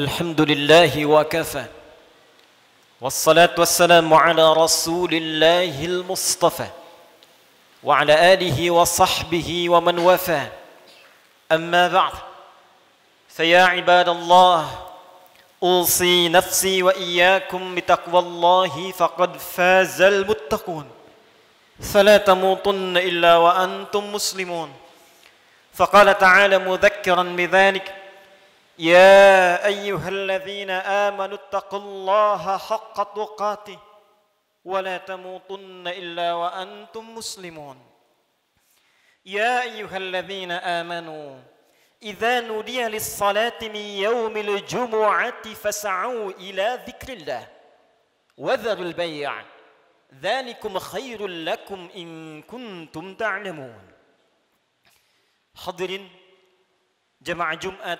الحمد لله وكفى والصلاة والسلام على رسول الله المصطفى وعلى آله وصحبه ومن وفى أما بعد فيا عباد الله أوصي نفسي وإياكم بتقوى الله فقد فاز المتقون فلا تموتن إلا وأنتم مسلمون فقال تعالى مذكرا بذلك يا أيها الذين آمنوا اتقوا الله حق تقاته ولا تموتن إلا وأنتم مسلمون يا أيها الذين آمنوا إذا نودي للصلاة من يوم الجمعة فسعوا إلى ذكر الله وذروا البيع ذلكم خير لكم إن كنتم تعلمون حضر جمع جمعة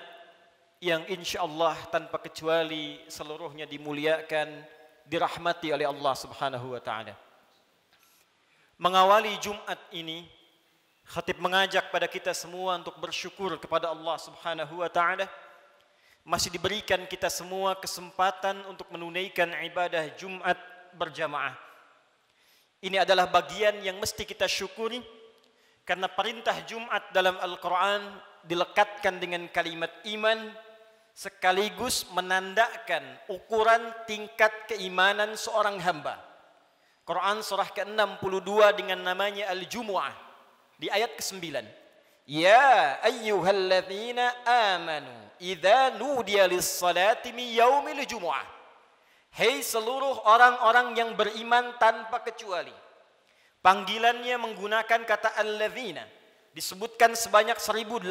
yang insya Allah tanpa kecuali seluruhnya dimuliakan, dirahmati oleh Allah Subhanahu wa taala. Mengawali Jumat ini, khatib mengajak pada kita semua untuk bersyukur kepada Allah Subhanahu wa taala masih diberikan kita semua kesempatan untuk menunaikan ibadah Jumat berjamaah. Ini adalah bagian yang mesti kita syukuri karena perintah Jumat dalam Al-Qur'an dilekatkan dengan kalimat iman sekaligus menandakan ukuran tingkat keimanan seorang hamba. Quran surah ke-62 dengan namanya Al-Jumu'ah di ayat ke-9. Ya ayyuhalladzina amanu idza nudiya lis-salati min yaumil jumu'ah. Hei seluruh orang-orang yang beriman tanpa kecuali. Panggilannya menggunakan kata alladzina disebutkan sebanyak 1080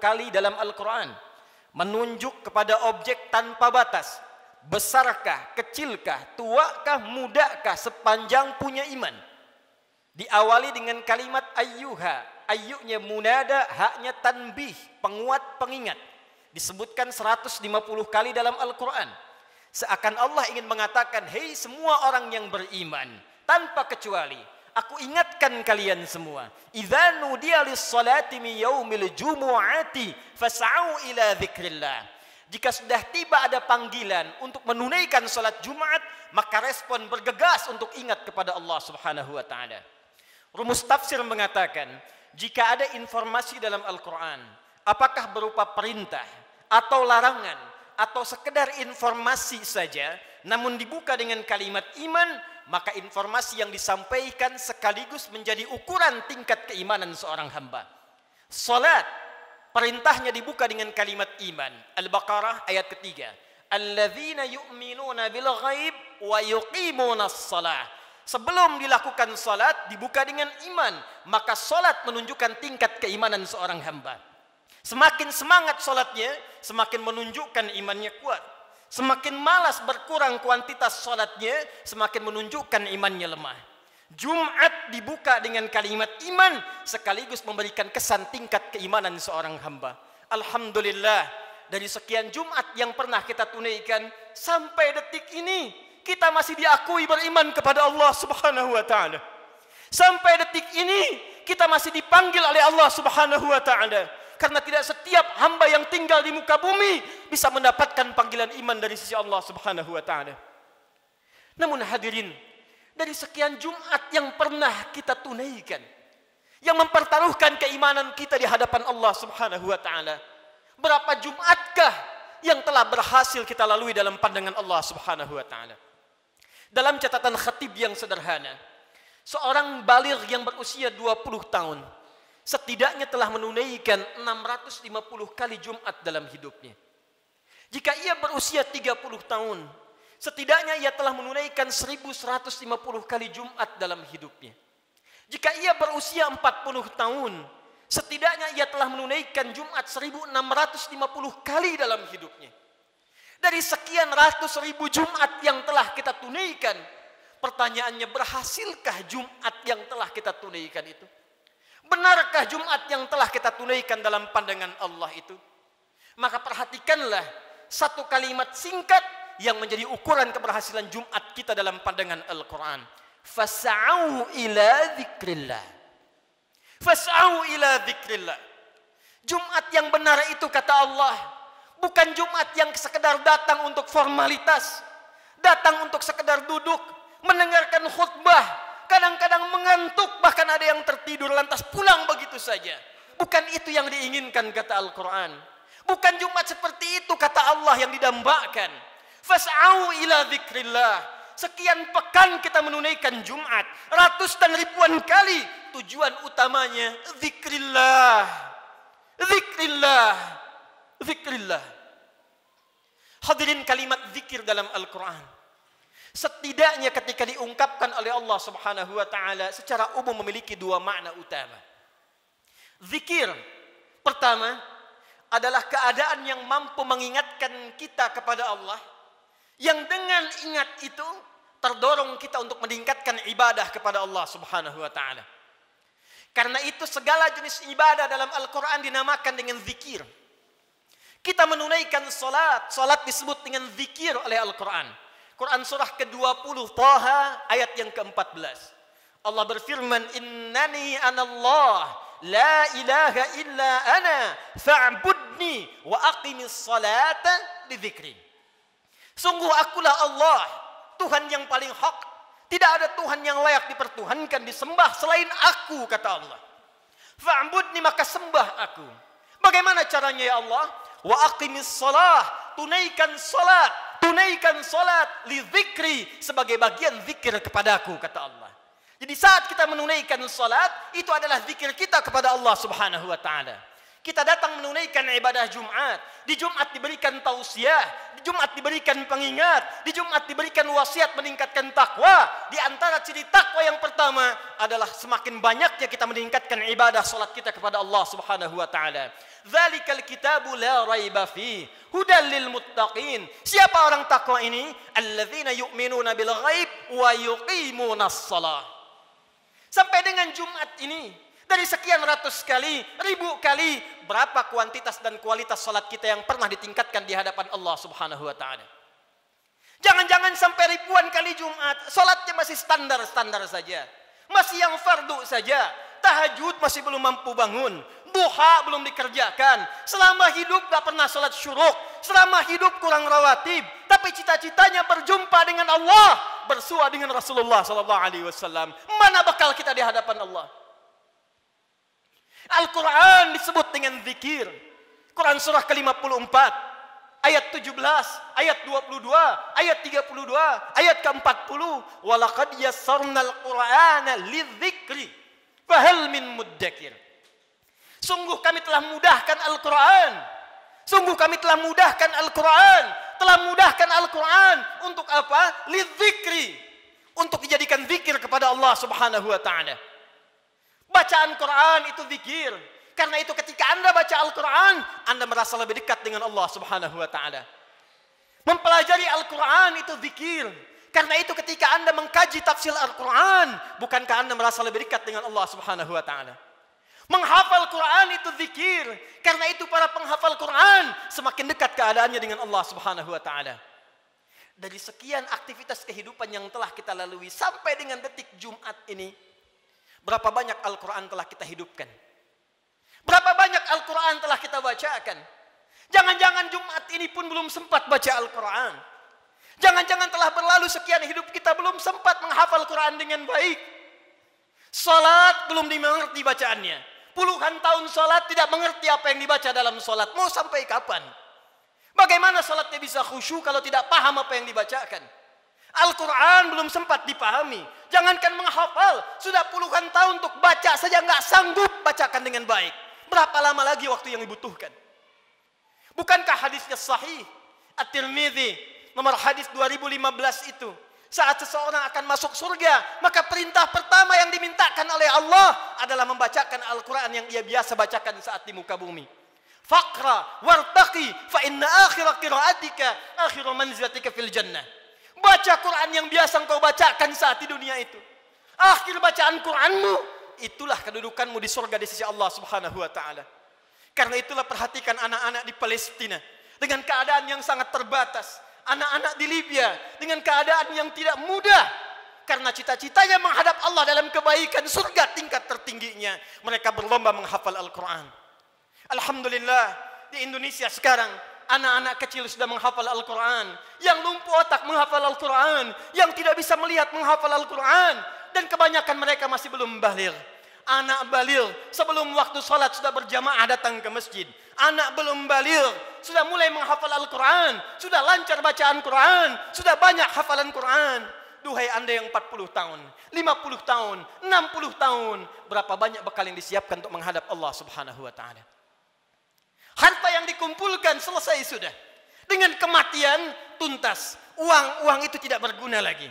kali dalam Al-Qur'an menunjuk kepada objek tanpa batas. Besarkah, kecilkah, tuakah, mudakah sepanjang punya iman. Diawali dengan kalimat ayyuha. Ayyunya munada, haknya tanbih, penguat, pengingat. Disebutkan 150 kali dalam Al-Quran. Seakan Allah ingin mengatakan, hei semua orang yang beriman, tanpa kecuali Aku ingatkan kalian semua. Idza nudiya lis-salati min yaumil jumu'ati fas'au ila dzikrillah. Jika sudah tiba ada panggilan untuk menunaikan salat Jumat, maka respon bergegas untuk ingat kepada Allah Subhanahu wa taala. Rumus tafsir mengatakan, jika ada informasi dalam Al-Qur'an, apakah berupa perintah atau larangan atau sekedar informasi saja namun dibuka dengan kalimat iman, maka informasi yang disampaikan sekaligus menjadi ukuran tingkat keimanan seorang hamba. Salat perintahnya dibuka dengan kalimat iman. Al-Baqarah ayat ketiga. Alladzina yu'minuna bil ghaib wa yuqimuna salah. Sebelum dilakukan salat dibuka dengan iman, maka salat menunjukkan tingkat keimanan seorang hamba. Semakin semangat salatnya, semakin menunjukkan imannya kuat. Semakin malas berkurang kuantitas sholatnya, semakin menunjukkan imannya lemah. Jumat dibuka dengan kalimat iman sekaligus memberikan kesan tingkat keimanan seorang hamba. Alhamdulillah dari sekian Jumat yang pernah kita tunaikan sampai detik ini kita masih diakui beriman kepada Allah Subhanahu wa taala. Sampai detik ini kita masih dipanggil oleh Allah Subhanahu wa taala. Karena tidak setiap hamba yang tinggal di muka bumi bisa mendapatkan panggilan iman dari sisi Allah Subhanahu wa taala. Namun hadirin, dari sekian Jumat yang pernah kita tunaikan, yang mempertaruhkan keimanan kita di hadapan Allah Subhanahu wa taala, berapa Jumatkah yang telah berhasil kita lalui dalam pandangan Allah Subhanahu wa taala? Dalam catatan khatib yang sederhana, seorang balir yang berusia 20 tahun setidaknya telah menunaikan 650 kali Jumat dalam hidupnya. Jika ia berusia 30 tahun, setidaknya ia telah menunaikan 1150 kali Jumat dalam hidupnya. Jika ia berusia 40 tahun, setidaknya ia telah menunaikan Jumat 1650 kali dalam hidupnya. Dari sekian ratus ribu Jumat yang telah kita tunaikan, pertanyaannya berhasilkah Jumat yang telah kita tunaikan itu? Benarkah Jumat yang telah kita tunaikan dalam pandangan Allah itu? Maka perhatikanlah satu kalimat singkat yang menjadi ukuran keberhasilan Jumat kita dalam pandangan Al-Quran. Fasa'au ila zikrillah. Fasa'au ila zikrillah. Jumat yang benar itu kata Allah. Bukan Jumat yang sekedar datang untuk formalitas. Datang untuk sekedar duduk. Mendengarkan khutbah kadang-kadang mengantuk, bahkan ada yang tertidur lantas pulang begitu saja. Bukan itu yang diinginkan kata Al-Quran. Bukan Jumat seperti itu kata Allah yang didambakan. Fas'au ila zikrillah. sekian pekan kita menunaikan Jumat, ratus dan ribuan kali tujuan utamanya zikrillah. Zikrillah. Zikrillah. Hadirin kalimat zikir dalam Al-Qur'an setidaknya ketika diungkapkan oleh Allah Subhanahu wa taala secara umum memiliki dua makna utama. Zikir pertama adalah keadaan yang mampu mengingatkan kita kepada Allah yang dengan ingat itu terdorong kita untuk meningkatkan ibadah kepada Allah Subhanahu wa taala. Karena itu segala jenis ibadah dalam Al-Qur'an dinamakan dengan zikir. Kita menunaikan salat, salat disebut dengan zikir oleh Al-Qur'an. Quran surah ke-20 Taha ayat yang ke-14. Allah berfirman, "Innani anallah la ilaha illa ana fa'budni wa aqimis salata li dzikri." Sungguh akulah Allah, Tuhan yang paling hak. Tidak ada Tuhan yang layak dipertuhankan, disembah selain aku, kata Allah. Fa'budni maka sembah aku. Bagaimana caranya ya Allah? Wa aqimis salah, tunaikan salat tunaikan solat zikri sebagai bagian zikir kepadaku kata Allah. Jadi saat kita menunaikan solat itu adalah zikir kita kepada Allah Subhanahu wa taala. Kita datang menunaikan ibadah Jumat. Di Jumat diberikan tausiah, di Jumat diberikan pengingat, di Jumat diberikan wasiat meningkatkan takwa. Di antara ciri takwa yang pertama adalah semakin banyaknya kita meningkatkan ibadah solat kita kepada Allah Subhanahu wa taala. Dzalikal kitabu la raiba fi hudal lil muttaqin. Siapa orang takwa ini? Alladzina yu'minuna bil ghaib wa yuqimuna shalah. Sampai dengan Jumat ini dari sekian ratus kali, ribu kali, berapa kuantitas dan kualitas salat kita yang pernah ditingkatkan di hadapan Allah Subhanahu wa taala? Jangan-jangan sampai ribuan kali Jumat, salatnya masih standar-standar saja. Masih yang fardu saja, tahajud masih belum mampu bangun, Duha belum dikerjakan. Selama hidup gak pernah sholat syuruk. Selama hidup kurang rawatib. Tapi cita-citanya berjumpa dengan Allah. Bersua dengan Rasulullah Sallallahu Alaihi Wasallam. Mana bakal kita di hadapan Allah? Al-Quran disebut dengan zikir. Quran surah ke-54 ayat 17, ayat 22, ayat 32, ayat ke-40. Walakad yasarnal Qur'ana lidzikri fahal min muddakir. Sungguh kami telah mudahkan Al-Quran. Sungguh kami telah mudahkan Al-Quran. Telah mudahkan Al-Quran. Untuk apa? Lidzikri. Untuk dijadikan zikir kepada Allah subhanahu wa ta'ala. Bacaan Quran itu zikir. Karena itu ketika Anda baca Al-Quran, Anda merasa lebih dekat dengan Allah subhanahu wa ta'ala. Mempelajari Al-Quran itu zikir. Karena itu ketika Anda mengkaji tafsir Al-Quran, bukankah Anda merasa lebih dekat dengan Allah subhanahu wa ta'ala? Menghafal Quran itu zikir. Karena itu para penghafal Quran semakin dekat keadaannya dengan Allah Subhanahu wa taala. Dari sekian aktivitas kehidupan yang telah kita lalui sampai dengan detik Jumat ini, berapa banyak Al-Qur'an telah kita hidupkan? Berapa banyak Al-Qur'an telah kita bacakan? Jangan-jangan Jumat ini pun belum sempat baca Al-Qur'an. Jangan-jangan telah berlalu sekian hidup kita belum sempat menghafal Quran dengan baik. Salat belum dimengerti bacaannya. Puluhan tahun sholat tidak mengerti apa yang dibaca dalam sholat. Mau sampai kapan? Bagaimana sholatnya bisa khusyuk kalau tidak paham apa yang dibacakan? Al-Quran belum sempat dipahami. Jangankan menghafal, sudah puluhan tahun untuk baca saja nggak sanggup bacakan dengan baik. Berapa lama lagi waktu yang dibutuhkan? Bukankah hadisnya sahih? At-Tirmidzi nomor hadis 2015 itu saat seseorang akan masuk surga, maka perintah pertama yang dimintakan oleh Allah adalah membacakan Al-Quran yang ia biasa bacakan saat di muka bumi. Fakra wartaki, fa inna akhira qiraatika akhiru manzilatika fil jannah. Baca Quran yang biasa engkau bacakan saat di dunia itu. Akhir bacaan Quranmu itulah kedudukanmu di surga di sisi Allah Subhanahu wa taala. Karena itulah perhatikan anak-anak di Palestina dengan keadaan yang sangat terbatas, anak-anak di Libya dengan keadaan yang tidak mudah karena cita-citanya menghadap Allah dalam kebaikan surga tingkat tertingginya mereka berlomba menghafal Al-Qur'an Alhamdulillah di Indonesia sekarang anak-anak kecil sudah menghafal Al-Qur'an yang lumpuh otak menghafal Al-Qur'an yang tidak bisa melihat menghafal Al-Qur'an dan kebanyakan mereka masih belum baligh Anak balil sebelum waktu sholat sudah berjamaah datang ke masjid. Anak belum balil sudah mulai menghafal Al-Quran. Sudah lancar bacaan Quran. Sudah banyak hafalan Quran. Duhai anda yang 40 tahun, 50 tahun, 60 tahun. Berapa banyak bekal yang disiapkan untuk menghadap Allah subhanahu wa ta'ala. Harta yang dikumpulkan selesai sudah. Dengan kematian tuntas. Uang-uang itu tidak berguna lagi.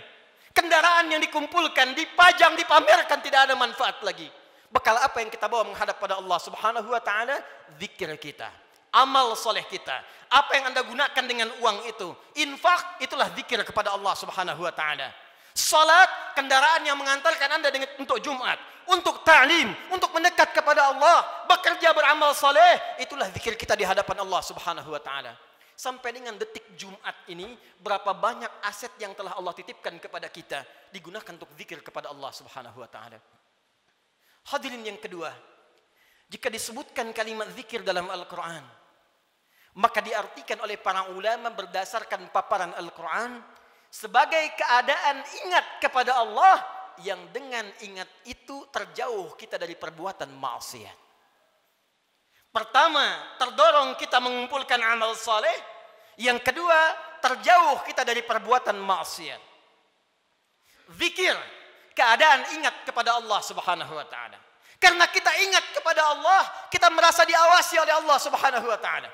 Kendaraan yang dikumpulkan, dipajang, dipamerkan tidak ada manfaat lagi. Bekal apa yang kita bawa menghadap pada Allah Subhanahu wa taala? Zikir kita, amal soleh kita. Apa yang Anda gunakan dengan uang itu? Infak itulah zikir kepada Allah Subhanahu wa taala. Salat kendaraan yang mengantarkan Anda dengan, untuk Jumat, untuk ta'lim, untuk mendekat kepada Allah, bekerja beramal soleh, itulah zikir kita di hadapan Allah Subhanahu wa taala sampai dengan detik Jumat ini berapa banyak aset yang telah Allah titipkan kepada kita digunakan untuk zikir kepada Allah Subhanahu wa taala. Hadirin yang kedua, jika disebutkan kalimat zikir dalam Al-Quran, maka diartikan oleh para ulama berdasarkan paparan Al-Quran sebagai keadaan ingat kepada Allah yang dengan ingat itu terjauh kita dari perbuatan maksiat. Pertama, terdorong kita mengumpulkan amal saleh. Yang kedua, terjauh kita dari perbuatan maksiat. Zikir keadaan ingat kepada Allah Subhanahu wa taala. Karena kita ingat kepada Allah, kita merasa diawasi oleh Allah Subhanahu wa taala.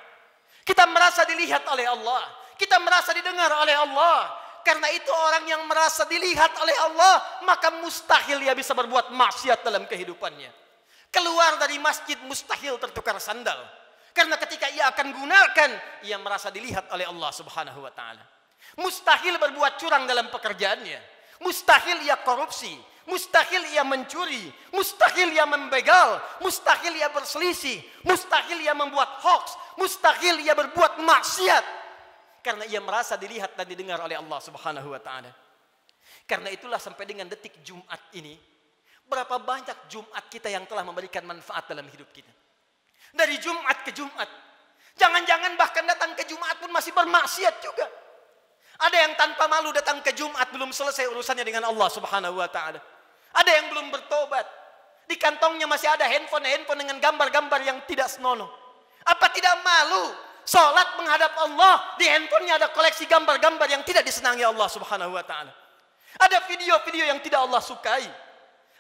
Kita merasa dilihat oleh Allah, kita merasa didengar oleh Allah. Karena itu orang yang merasa dilihat oleh Allah, maka mustahil dia bisa berbuat maksiat dalam kehidupannya. Keluar dari masjid mustahil tertukar sandal. Karena ketika ia akan gunakan, ia merasa dilihat oleh Allah Subhanahu wa taala. Mustahil berbuat curang dalam pekerjaannya. Mustahil ia korupsi, mustahil ia mencuri, mustahil ia membegal, mustahil ia berselisih, mustahil ia membuat hoax, mustahil ia berbuat maksiat. Karena ia merasa dilihat dan didengar oleh Allah Subhanahu wa taala. Karena itulah sampai dengan detik Jumat ini, berapa banyak Jumat kita yang telah memberikan manfaat dalam hidup kita. Dari Jumat ke Jumat, Jangan-jangan bahkan datang ke Jumat pun masih bermaksiat juga. Ada yang tanpa malu datang ke Jumat belum selesai urusannya dengan Allah Subhanahu wa taala. Ada yang belum bertobat. Di kantongnya masih ada handphone-handphone dengan gambar-gambar yang tidak senonoh. Apa tidak malu solat menghadap Allah di handphonenya ada koleksi gambar-gambar yang tidak disenangi Allah Subhanahu wa taala. Ada video-video yang tidak Allah sukai.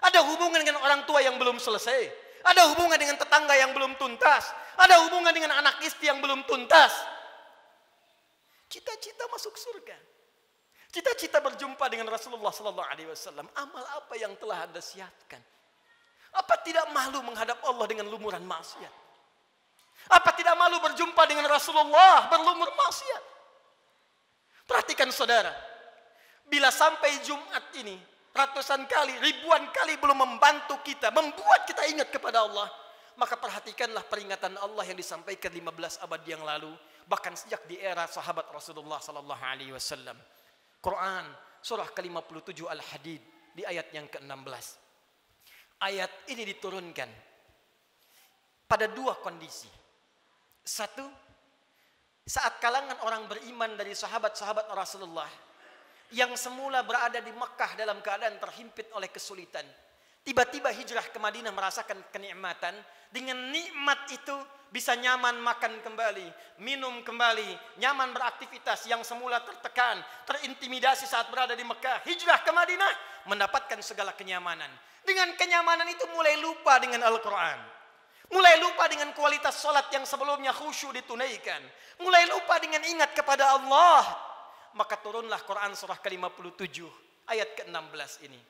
Ada hubungan dengan orang tua yang belum selesai. Ada hubungan dengan tetangga yang belum tuntas. Ada hubungan dengan anak istri yang belum tuntas. Cita-cita masuk surga. Cita-cita berjumpa dengan Rasulullah sallallahu alaihi wasallam. Amal apa yang telah Anda siapkan? Apa tidak malu menghadap Allah dengan lumuran maksiat? Apa tidak malu berjumpa dengan Rasulullah berlumur maksiat? Perhatikan saudara, bila sampai Jumat ini ratusan kali, ribuan kali belum membantu kita, membuat kita ingat kepada Allah, maka perhatikanlah peringatan Allah yang disampaikan 15 abad yang lalu bahkan sejak di era sahabat Rasulullah sallallahu alaihi wasallam. Quran surah ke-57 Al-Hadid di ayat yang ke-16. Ayat ini diturunkan pada dua kondisi. Satu, saat kalangan orang beriman dari sahabat-sahabat Rasulullah yang semula berada di Mekah dalam keadaan terhimpit oleh kesulitan Tiba-tiba hijrah ke Madinah merasakan kenikmatan. Dengan nikmat itu bisa nyaman makan kembali, minum kembali, nyaman beraktivitas yang semula tertekan, terintimidasi saat berada di Mekah. Hijrah ke Madinah mendapatkan segala kenyamanan. Dengan kenyamanan itu mulai lupa dengan Al-Quran. Mulai lupa dengan kualitas sholat yang sebelumnya khusyuk ditunaikan. Mulai lupa dengan ingat kepada Allah. Maka turunlah Quran surah ke-57 ayat ke-16 ini.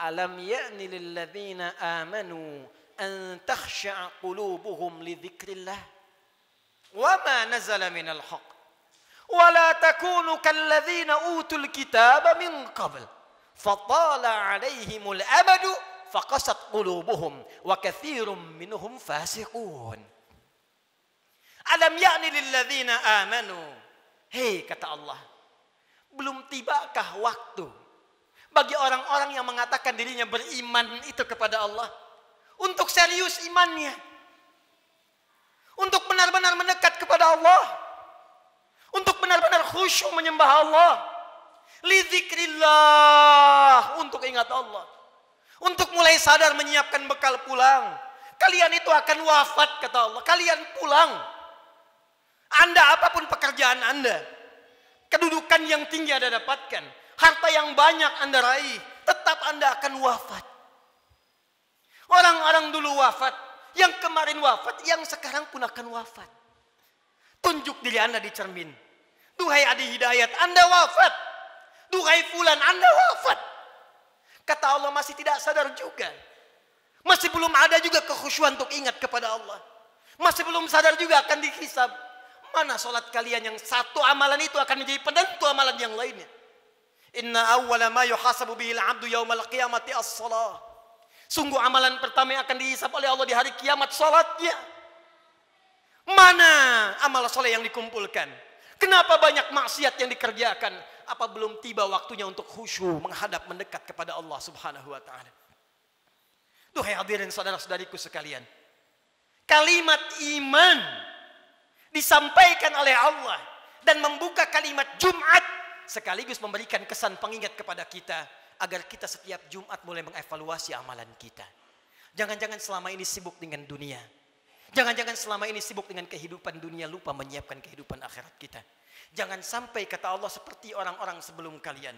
ألم يأن للذين آمنوا أن تخشع قلوبهم لذكر الله وما نزل من الحق ولا تكونوا كالذين أوتوا الكتاب من قبل فطال عليهم الأمد فقست قلوبهم وكثير منهم فاسقون ألم يأن للذين آمنوا Hei كتا الله Belum tibakah waktu bagi orang-orang yang mengatakan dirinya beriman itu kepada Allah. Untuk serius imannya. Untuk benar-benar mendekat kepada Allah. Untuk benar-benar khusyuk menyembah Allah. Lidzikrillah. Untuk ingat Allah. Untuk mulai sadar menyiapkan bekal pulang. Kalian itu akan wafat kata Allah. Kalian pulang. Anda apapun pekerjaan Anda. Kedudukan yang tinggi Anda dapatkan harta yang banyak Anda raih, tetap Anda akan wafat. Orang-orang dulu wafat, yang kemarin wafat, yang sekarang pun akan wafat. Tunjuk diri Anda di cermin. Duhai Adi Hidayat, Anda wafat. Duhai Fulan, Anda wafat. Kata Allah masih tidak sadar juga. Masih belum ada juga kekhusyuan untuk ingat kepada Allah. Masih belum sadar juga akan dihisab. Mana sholat kalian yang satu amalan itu akan menjadi penentu amalan yang lainnya. Inna awwala ma yuhasabu bihil abdu yaumal qiyamati as-salah. Sungguh amalan pertama yang akan dihisap oleh Allah di hari kiamat salatnya. Mana amal soleh yang dikumpulkan? Kenapa banyak maksiat yang dikerjakan? Apa belum tiba waktunya untuk khusyuk menghadap mendekat kepada Allah Subhanahu wa taala? Duhai hadirin saudara-saudariku sekalian. Kalimat iman disampaikan oleh Allah dan membuka kalimat Jumat sekaligus memberikan kesan pengingat kepada kita agar kita setiap Jumat mulai mengevaluasi amalan kita. Jangan-jangan selama ini sibuk dengan dunia. Jangan-jangan selama ini sibuk dengan kehidupan dunia lupa menyiapkan kehidupan akhirat kita. Jangan sampai kata Allah seperti orang-orang sebelum kalian.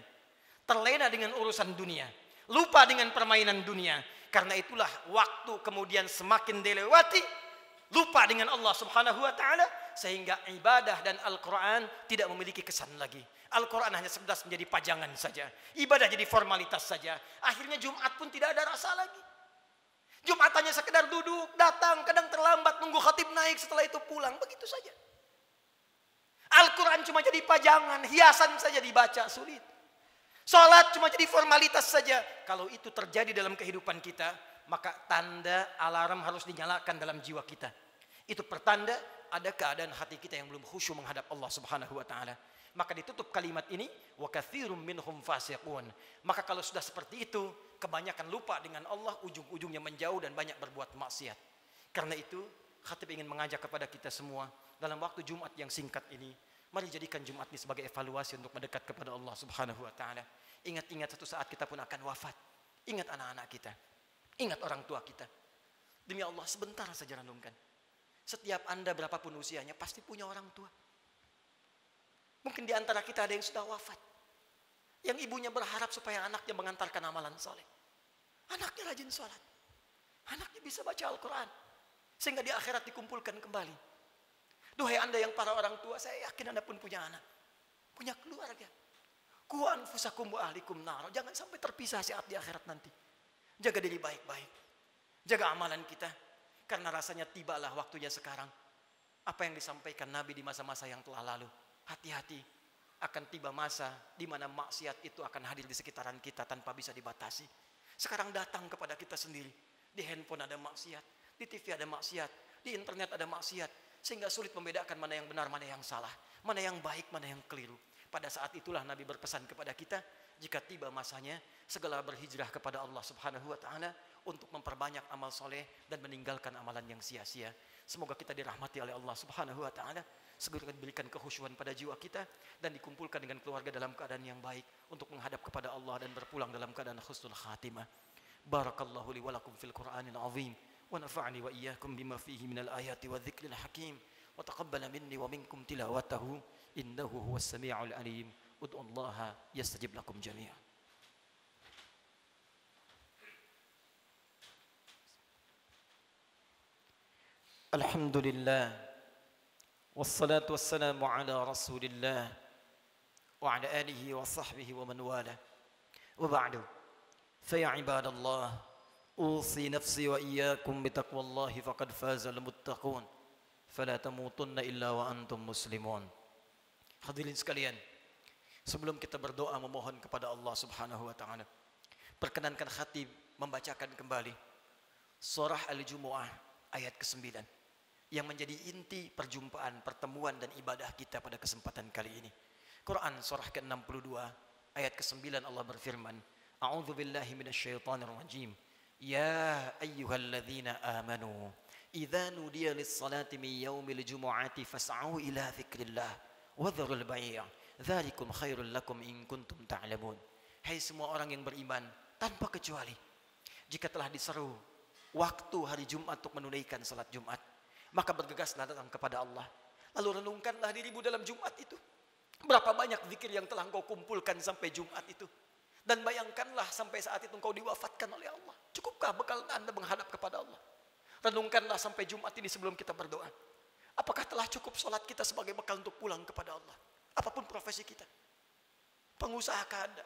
Terlena dengan urusan dunia. Lupa dengan permainan dunia. Karena itulah waktu kemudian semakin dilewati lupa dengan Allah Subhanahu wa taala sehingga ibadah dan Al-Qur'an tidak memiliki kesan lagi. Al-Qur'an hanya sebatas menjadi pajangan saja. Ibadah jadi formalitas saja. Akhirnya Jumat pun tidak ada rasa lagi. Jumat hanya sekedar duduk, datang, kadang terlambat, nunggu khatib naik, setelah itu pulang, begitu saja. Al-Quran cuma jadi pajangan, hiasan saja dibaca, sulit. Salat cuma jadi formalitas saja. Kalau itu terjadi dalam kehidupan kita, maka tanda alarm harus dinyalakan dalam jiwa kita. Itu pertanda ada keadaan hati kita yang belum khusyuk menghadap Allah Subhanahu wa taala. Maka ditutup kalimat ini wa katsirum minhum fasiqun. Maka kalau sudah seperti itu, kebanyakan lupa dengan Allah, ujung-ujungnya menjauh dan banyak berbuat maksiat. Karena itu, khatib ingin mengajak kepada kita semua dalam waktu Jumat yang singkat ini, mari jadikan Jumat ini sebagai evaluasi untuk mendekat kepada Allah Subhanahu wa taala. Ingat-ingat satu saat kita pun akan wafat. Ingat anak-anak kita. Ingat orang tua kita. Demi Allah sebentar saja renungkan. Setiap Anda berapapun usianya pasti punya orang tua. Mungkin di antara kita ada yang sudah wafat. Yang ibunya berharap supaya anaknya mengantarkan amalan soleh. Anaknya rajin sholat. Anaknya bisa baca Al-Quran. Sehingga di akhirat dikumpulkan kembali. Duhai anda yang para orang tua, saya yakin anda pun punya anak. Punya keluarga. Kuan fusakum ahlikum naro. Jangan sampai terpisah saat di akhirat nanti. Jaga diri baik-baik. Jaga amalan kita. Karena rasanya tibalah waktunya sekarang. Apa yang disampaikan Nabi di masa-masa yang telah lalu. Hati-hati akan tiba masa di mana maksiat itu akan hadir di sekitaran kita tanpa bisa dibatasi. Sekarang datang kepada kita sendiri. Di handphone ada maksiat, di TV ada maksiat, di internet ada maksiat. Sehingga sulit membedakan mana yang benar, mana yang salah. Mana yang baik, mana yang keliru. Pada saat itulah Nabi berpesan kepada kita, jika tiba masanya, segala berhijrah kepada Allah Subhanahu wa taala untuk memperbanyak amal soleh dan meninggalkan amalan yang sia-sia. Semoga kita dirahmati oleh Allah Subhanahu wa taala, segera diberikan kehusuan pada jiwa kita dan dikumpulkan dengan keluarga dalam keadaan yang baik untuk menghadap kepada Allah dan berpulang dalam keadaan khusnul khatimah. Barakallahu li walakum fil Qur'anil azim wa nafani wa iyyakum bima fihi minal ayati wa dzikril hakim wa taqabbala minni wa minkum tilawatahu innahu huwas samiul alim. Ud'u allaha yastajib lakum jami'an. الحمد لله والصلاة والسلام على رسول الله وعلى آله وصحبه ومن والاه وبعد فيا عباد الله أوصي نفسي وإياكم بتقوى الله فقد فاز المتقون فلا تموتن إلا وأنتم مسلمون Hadirin sekalian, sebelum kita berdoa memohon kepada Allah Subhanahu wa taala, perkenankan hati membacakan kembali surah Al-Jumuah ayat ke-9 yang menjadi inti perjumpaan, pertemuan dan ibadah kita pada kesempatan kali ini. Quran surah ke-62 ayat ke-9 Allah berfirman, A'udzu billahi minasyaitonir rajim. Ya ayyuhalladzina amanu idza nudiya lis-salati min yaumil jumu'ati fas'au ila dzikrillah wa dzarul bai'. Dzalikum khairul lakum in kuntum ta'lamun. Hai semua orang yang beriman tanpa kecuali jika telah diseru waktu hari Jumat untuk menunaikan salat Jumat maka bergegaslah datang kepada Allah. Lalu renungkanlah dirimu dalam Jumat itu. Berapa banyak zikir yang telah engkau kumpulkan sampai Jumat itu. Dan bayangkanlah sampai saat itu engkau diwafatkan oleh Allah. Cukupkah bekal anda menghadap kepada Allah? Renungkanlah sampai Jumat ini sebelum kita berdoa. Apakah telah cukup sholat kita sebagai bekal untuk pulang kepada Allah? Apapun profesi kita. Pengusaha Pengusahakah anda?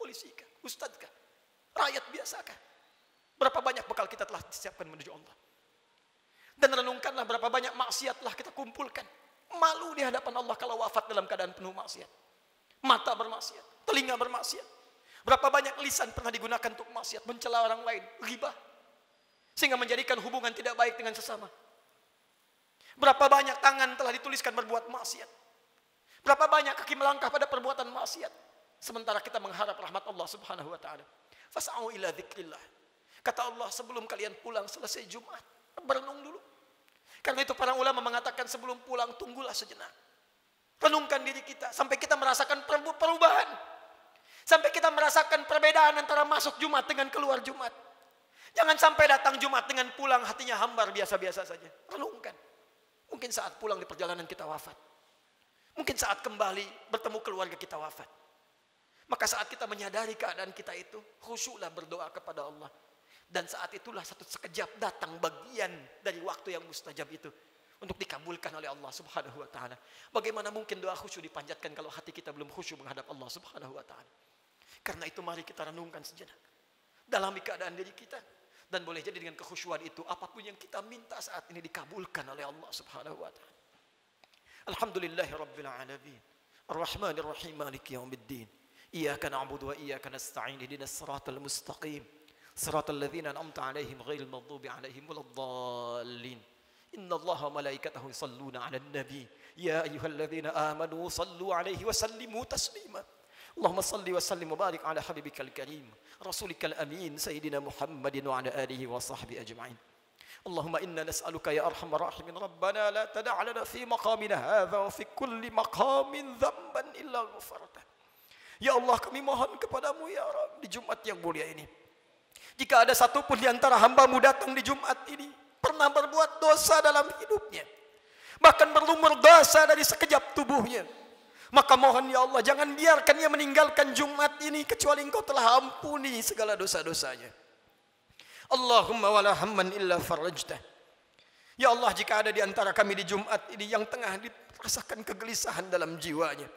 Polisi Tentarakah? Ustadz kah? Rakyat biasa biasakah? Berapa banyak bekal kita telah disiapkan menuju Allah? Dan renungkanlah berapa banyak maksiat telah kita kumpulkan. Malu di hadapan Allah kalau wafat dalam keadaan penuh maksiat. Mata bermaksiat, telinga bermaksiat. Berapa banyak lisan pernah digunakan untuk maksiat, mencela orang lain, ghibah. Sehingga menjadikan hubungan tidak baik dengan sesama. Berapa banyak tangan telah dituliskan berbuat maksiat. Berapa banyak kaki melangkah pada perbuatan maksiat. Sementara kita mengharap rahmat Allah subhanahu wa ta'ala. Fas'au ila zikrillah. Kata Allah sebelum kalian pulang selesai Jumat. Berenung dulu. Karena itu para ulama mengatakan sebelum pulang tunggulah sejenak. Renungkan diri kita sampai kita merasakan perubahan. Sampai kita merasakan perbedaan antara masuk Jumat dengan keluar Jumat. Jangan sampai datang Jumat dengan pulang hatinya hambar biasa-biasa saja. Renungkan. Mungkin saat pulang di perjalanan kita wafat. Mungkin saat kembali bertemu keluarga kita wafat. Maka saat kita menyadari keadaan kita itu, khusyuklah berdoa kepada Allah. Dan saat itulah satu sekejap datang bagian dari waktu yang mustajab itu untuk dikabulkan oleh Allah Subhanahu wa taala. Bagaimana mungkin doa khusyuk dipanjatkan kalau hati kita belum khusyuk menghadap Allah Subhanahu wa taala? Karena itu mari kita renungkan sejenak. dalam keadaan diri kita dan boleh jadi dengan kekhusyuan itu apapun yang kita minta saat ini dikabulkan oleh Allah Subhanahu wa taala. rabbil alamin. Ar-Rahmanir-Rahim, maliki yaumiddin. Iyaka na'budu wa iyaka nasta'in. Ihdinas siratal mustaqim. صراط الذين أنعمت عليهم غير المغضوب عليهم ولا الضالين إن الله وملائكته يصلون على النبي يا أيها الذين آمنوا صلوا عليه وسلموا تسليما اللهم صل وسلم وبارك على حبيبك الكريم رسولك الأمين سيدنا محمد وعلى آله وصحبه أجمعين اللهم إنا نسألك يا أرحم الراحمين ربنا لا تدع لنا في مقامنا هذا وفي كل مقام ذنبا إلا غفرته يا الله kami mohon kepadamu ya Rabb di Jumat yang mulia ini Jika ada satu pun di antara hambamu datang di Jumat ini, pernah berbuat dosa dalam hidupnya. Bahkan berlumur dosa dari sekejap tubuhnya. Maka mohon ya Allah, jangan biarkan ia meninggalkan Jumat ini kecuali engkau telah ampuni segala dosa-dosanya. Allahumma wala hamman illa farajtah. Ya Allah, jika ada di antara kami di Jumat ini yang tengah dirasakan kegelisahan dalam jiwanya.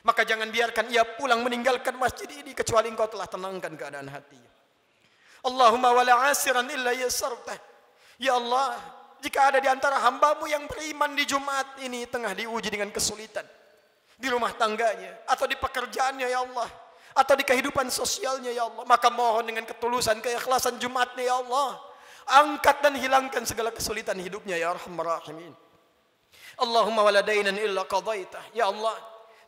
Maka jangan biarkan ia pulang meninggalkan masjid ini kecuali engkau telah tenangkan keadaan hatinya. Allahumma wala asiran illa yasarta. Ya Allah, jika ada di antara hambamu yang beriman di Jumat ini tengah diuji dengan kesulitan. Di rumah tangganya, atau di pekerjaannya ya Allah. Atau di kehidupan sosialnya ya Allah. Maka mohon dengan ketulusan, keikhlasan Jumatnya ya Allah. Angkat dan hilangkan segala kesulitan hidupnya ya Arhamar Rahimin. Allahumma waladainan illa qadaitah. Ya Allah,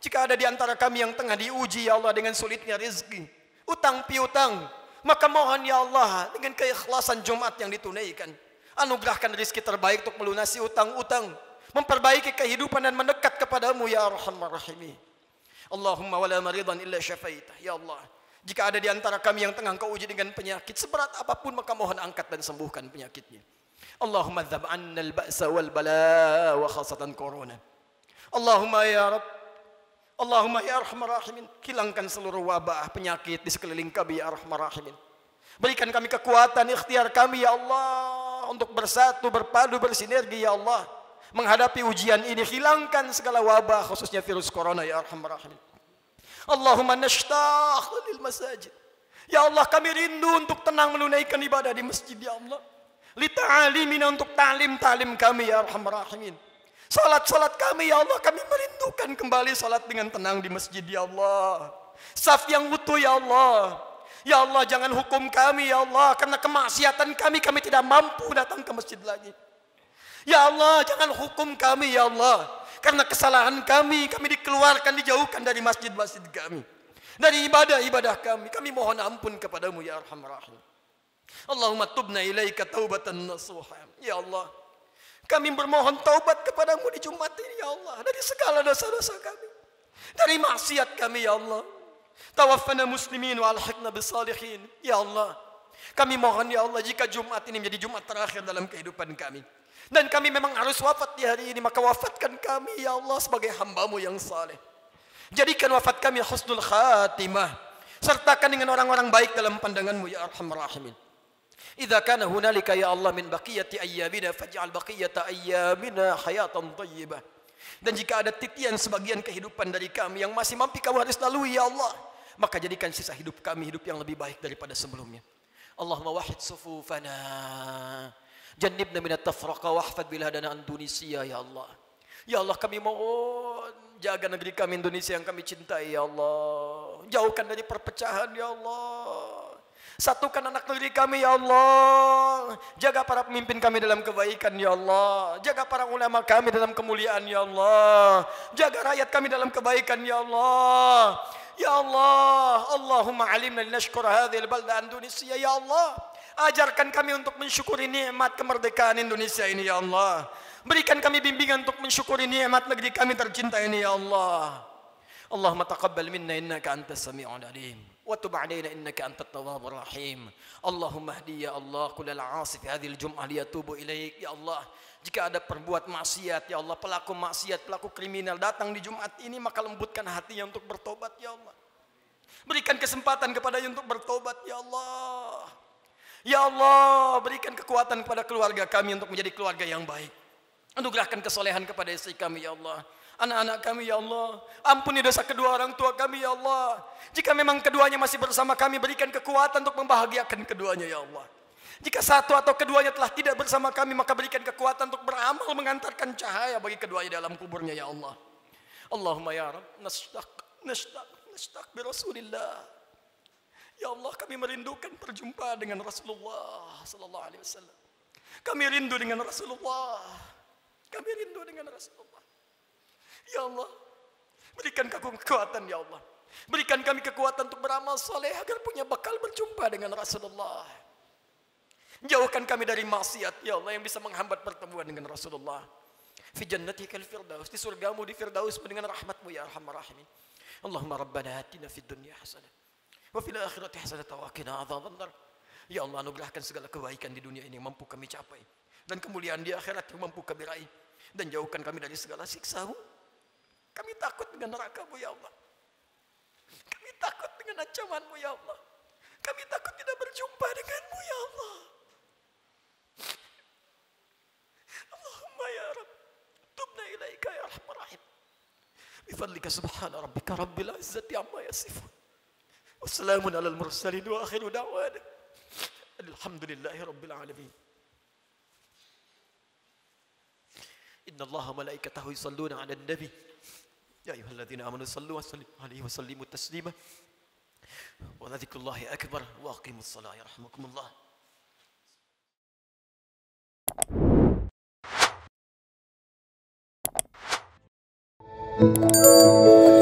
jika ada di antara kami yang tengah diuji ya Allah dengan sulitnya rezeki, utang piutang, maka mohon ya Allah dengan keikhlasan Jumat yang ditunaikan. Anugerahkan rizki terbaik untuk melunasi utang-utang. Memperbaiki kehidupan dan mendekat kepadamu ya Arhamar Rahimi. Allahumma wala maridhan illa syafaitah. Ya Allah. Jika ada di antara kami yang tengah kau uji dengan penyakit seberat apapun maka mohon angkat dan sembuhkan penyakitnya. Allahumma dhab'annal anna wal bala wa khasatan corona. Allahumma ya Rabb Allahumma ya rahimin, hilangkan seluruh wabah penyakit di sekeliling kami ya rahimin. Berikan kami kekuatan ikhtiar kami ya Allah untuk bersatu, berpadu, bersinergi ya Allah. Menghadapi ujian ini hilangkan segala wabah khususnya virus corona ya arhamar rahimin. Allahumma nashtaq lil masajid. Ya Allah kami rindu untuk tenang menunaikan ibadah di masjid ya Allah. Lita'alimina untuk ta'lim ta'lim kami ya rahimin. Salat-salat kami ya Allah, kami merindukan kembali salat dengan tenang di masjid ya Allah. Saf yang utuh ya Allah. Ya Allah jangan hukum kami ya Allah karena kemaksiatan kami kami tidak mampu datang ke masjid lagi. Ya Allah jangan hukum kami ya Allah karena kesalahan kami kami dikeluarkan dijauhkan dari masjid-masjid kami. Dari ibadah-ibadah kami kami mohon ampun kepadamu ya Arhamar Rahim. Allahumma tubna ilaika taubatan nasuha. Ya Allah kami bermohon taubat kepadamu di Jumat ini ya Allah. Dari segala dosa-dosa kami. Dari maksiat kami ya Allah. Tawafana muslimin wa alhaqna bisalihin. Ya Allah. Kami mohon ya Allah jika Jumat ini menjadi Jumat terakhir dalam kehidupan kami. Dan kami memang harus wafat di hari ini. Maka wafatkan kami ya Allah sebagai hambamu yang saleh. Jadikan wafat kami husnul khatimah. Sertakan dengan orang-orang baik dalam pandanganmu ya Arhamar Idza kana hunalika ya Allah min baqiyati ayyamina faj'al baqiyata ayyamina hayatan thayyibah. Dan jika ada titian sebagian kehidupan dari kami yang masih mampu kamu harus lalui ya Allah, maka jadikan sisa hidup kami hidup yang lebih baik daripada sebelumnya. Allahumma wahid sufufana. Jannibna at tafraqa wahfad biladana an Tunisia ya Allah. Ya Allah kami mohon jaga negeri kami Indonesia yang kami cintai ya Allah. Jauhkan dari perpecahan ya Allah. Satukan anak negeri kami ya Allah. Jaga para pemimpin kami dalam kebaikan ya Allah. Jaga para ulama kami dalam kemuliaan ya Allah. Jaga rakyat kami dalam kebaikan ya Allah. Ya Allah, Allahumma alimna linashkura hadhil balda Indonesia ya Allah. Ajarkan kami untuk mensyukuri nikmat kemerdekaan Indonesia ini ya Allah. Berikan kami bimbingan untuk mensyukuri nikmat negeri kami tercinta ini ya Allah. Allahumma taqabbal minna innaka antas samiul alim alaina innaka antat tawwabur rahim allahumma hdi ya allah الله كل العاصي في هذه الجمعة ليتوب ilaik ya allah jika ada perbuat maksiat ya Allah pelaku maksiat pelaku kriminal datang di Jumat ini maka lembutkan hatinya untuk bertobat ya Allah berikan kesempatan kepadanya untuk bertobat ya Allah ya Allah berikan kekuatan kepada keluarga kami untuk menjadi keluarga yang baik anugerahkan kesolehan kepada istri kami ya Allah Anak-anak kami ya Allah, ampuni dosa kedua orang tua kami ya Allah. Jika memang keduanya masih bersama kami, berikan kekuatan untuk membahagiakan keduanya ya Allah. Jika satu atau keduanya telah tidak bersama kami, maka berikan kekuatan untuk beramal mengantarkan cahaya bagi keduanya dalam kuburnya ya Allah. Allahumma ya Rabb, nashtaq, nashtaq, nashtaq bi Rasulillah. Ya Allah, kami merindukan perjumpaan dengan Rasulullah sallallahu alaihi wasallam. Kami rindu dengan Rasulullah. Kami rindu dengan Rasulullah. Ya Allah, berikan kami kekuatan ya Allah. Berikan kami kekuatan untuk beramal soleh agar punya bekal berjumpa dengan Rasulullah. Jauhkan kami dari maksiat ya Allah yang bisa menghambat pertemuan dengan Rasulullah. Fi jannatikal firdaus di surgamu di firdaus dengan rahmatmu ya arhamar rahimin. Allahumma rabbana atina fid dunya hasanah wa fil akhirati hasanah wa qina adzabannar. Ya Allah anugerahkan segala kebaikan di dunia ini mampu kami capai dan kemuliaan di akhirat yang mampu kami raih dan jauhkan kami dari segala siksa kami takut dengan neraka-Mu ya Allah. Kami takut dengan ancaman-Mu ya Allah. Kami takut tidak berjumpa denganmu ya Allah. Allahumma ya Rabb. Tubna ilaika ya Rahman Rahim. Bifadlika subhana rabbika rabbil izzati amma yasifun. Wassalamun al mursalin wa akhiru da'wana. Alhamdulillahi rabbil alamin. إن الله ملائكته يصلون على النبي يا أيها الذين آمنوا صلوا وسلموا عليه وسلموا تسليما ولذكر الله أكبر وأقيموا الصلاة يرحمكم الله Thank you.